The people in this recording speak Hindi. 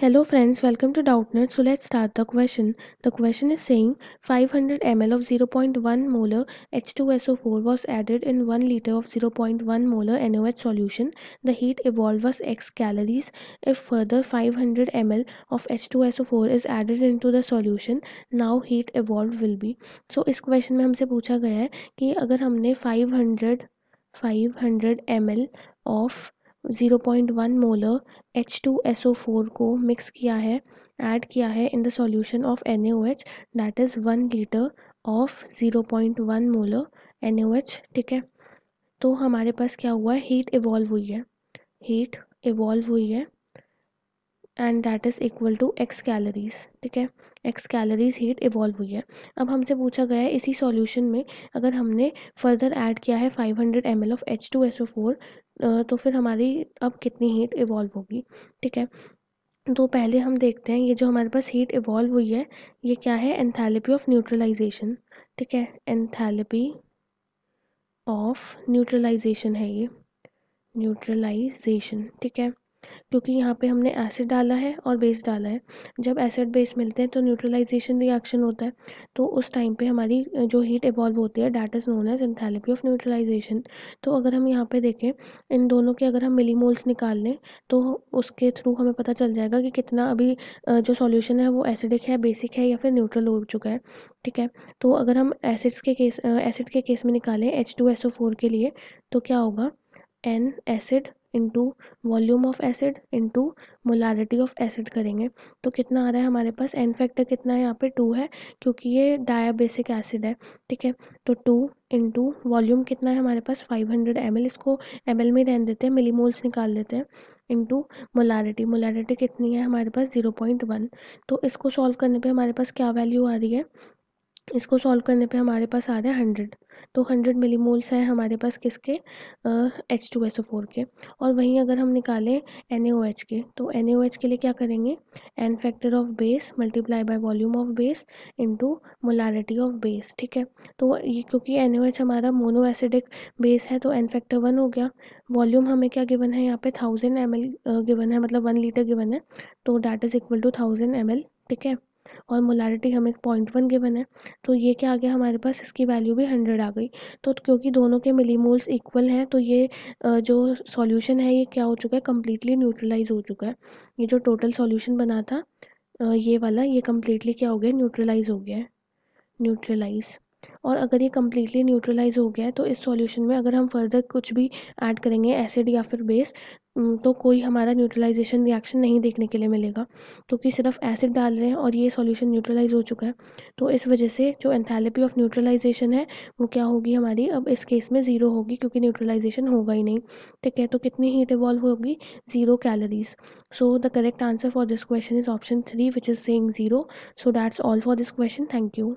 Hello friends, welcome to Doubtnut. So let's start the question. The question is saying 500 ml of 0.1 molar H2SO4 was added in 1 liter of 0.1 molar NOH solution. The heat evolved was x calories. If further 500 ml of H2SO4 is added into the solution, now heat evolved will be. So इस question में हमसे पूछा गया है कि अगर हमने 500 500 ml of 0.1 मोलर H2SO4 को मिक्स किया है ऐड किया है in the solution of NaOH that is one litre of 0.1 molar NaOH ठीक है तो हमारे पास क्या हुआ है हीट इवॉल्व हुई है हीट इवॉल्व हुई है and that is equal to X calories ठीक है एक्स कैलोरीज हीट इवॉल्व हुई है अब हमसे पूछा गया है इसी सॉल्यूशन में अगर हमने फर्दर ऐड किया है 500 hundred M L of H two S O four तो फिर हमारी अब कितनी हीट इवॉल्व होगी ठीक है तो पहले हम देखते हैं ये जो हमारे पास हीट इवॉल्व हुई है ये क्या है एंथैलेपी ऑफ न्यूट्रलाइजेशन ठीक है एंथैलेपी ऑफ न्यूट्रलाइजेशन है ये न्यूट्रलाइजेशन ठीक है क्योंकि यहाँ पे हमने एसिड डाला है और बेस डाला है जब एसिड बेस मिलते हैं तो न्यूट्रलाइजेशन रिएक्शन होता है तो उस टाइम पे हमारी जो हीट इवॉल्व होती है that is known as enthalpy of neutralization तो अगर हम यहाँ पे देखें इन दोनों के अगर हम मिली मोल्स निकाल लें तो उसके थ्रू हमें पता चल जाएगा कि कितना अभी जो सोल्यूशन है वो एसिडिक है बेसिक है या फिर न्यूट्रल हो चुका है ठीक है तो अगर हम एसिड्स के केस एसिड के केस में निकालें H two S O four के लिए तो क्या होगा N acid into volume of acid into molarity of acid करेंगे तो कितना आ रहा है हमारे पास एन फैक्टर कितना है यहाँ पे टू है क्योंकि ये डायाबेसिक एसिड है ठीक है तो टू इंटू वॉल्यूम कितना है हमारे पास फाइव हंड्रेड एम एल इसको एम एल में रहने देते हैं मिलीमोल्स निकाल देते हैं इंटू मोलारिटी मोलारिटी कितनी है हमारे पास ज़ीरो पॉइंट वन तो इसको सॉल्व करने पे हमारे पास क्या वैल्यू आ रही है इसको सॉल्व करने पे हमारे पास आ रहा है हंड्रेड तो हंड्रेड मिलीमोल्स हैं हमारे पास किसके H two S O four के और वहीं अगर हम निकालें एन ए ओ एच के तो एन ए ओ एच के लिए क्या करेंगे N factor of base multiply by volume of base into molarity of base ठीक है तो ये क्योंकि एन ओ एच हमारा मोनो एसिडिक बेस है तो एन फैक्टर वन हो गया वॉल्यूम हमें क्या गिवन है यहाँ पे थाउजेंड एम एल गिवन है मतलब वन लीटर गिवन है तो that is equal to thousand M L ठीक है और मोलारिटी हमें पॉइंट वन गिवन है तो ये क्या आ गया हमारे पास इसकी वैल्यू भी हंड्रेड आ गई तो क्योंकि दोनों के मिलीमोल्स इक्वल हैं तो ये जो सॉल्यूशन है ये क्या हो चुका है कम्प्लीटली न्यूट्रलाइज हो चुका है ये जो टोटल सॉल्यूशन बना था ये वाला ये कम्प्लीटली क्या हो गया न्यूट्रलाइज हो गया है न्यूट्रलाइज़ और अगर ये कम्प्लीटली न्यूट्रलाइज हो गया है तो इस सॉल्यूशन में अगर हम फर्दर कुछ भी ऐड करेंगे एसिड या फिर बेस तो कोई हमारा न्यूट्रलाइजेशन रिएक्शन नहीं देखने के लिए मिलेगा क्योंकि तो सिर्फ एसिड डाल रहे हैं और ये सॉल्यूशन न्यूट्रलाइज हो चुका है तो इस वजह से जो एंथैलेपी ऑफ न्यूट्रलाइजेशन है वो क्या होगी हमारी अब इस केस में ज़ीरो होगी क्योंकि न्यूट्रलाइजेशन होगा ही नहीं ठीक है तो कितनी हीट इवॉल्व होगी zero calories so the correct answer for this question is option three which is सेंग zero so that's all for this question thank you